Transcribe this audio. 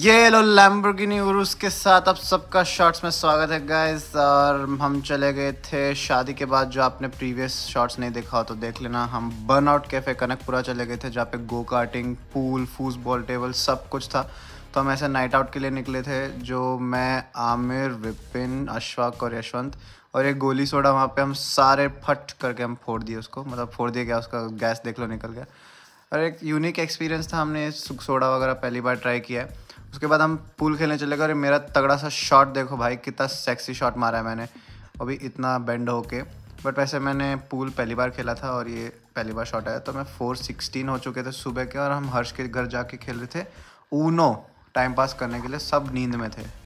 ये लो लैम्बोर्गिनी उर्स के साथ आप सबका शॉर्ट्स में स्वागत है गाइस और हम चले गए थे शादी के बाद जो आपने प्रीवियस शॉर्ट्स नहीं देखा हो तो देख लेना हम बर्न आउट कैफ़े कनकपुरा चले गए थे जहाँ पे go karting pool foosball table सब कुछ था तो हम ऐसे नाइट आउट के लिए निकले थे जो मैं आमिर विपिन अशफाक और यशवंत और एक गोली सोडा वहाँ पर हम सारे फट करके हम फोड़ दिए उसको मतलब फोड़ दिया गया उसका गैस देख लो निकल गया और एक यूनिक एक्सपीरियंस था हमने सोडा वगैरह पहली बार ट्राई किया है उसके बाद हम पूल खेलने चले गए और मेरा तगड़ा सा शॉट देखो भाई कितना सेक्सी शॉट मारा है मैंने अभी इतना बेंड होके बट वैसे मैंने पूल पहली बार खेला था और ये पहली बार शॉट आया तो मैं फोर सिक्सटीन हो चुके थे सुबह के और हम हर्ष के घर जाके खेल रहे थे ऊनो टाइम पास करने के लिए सब नींद में थे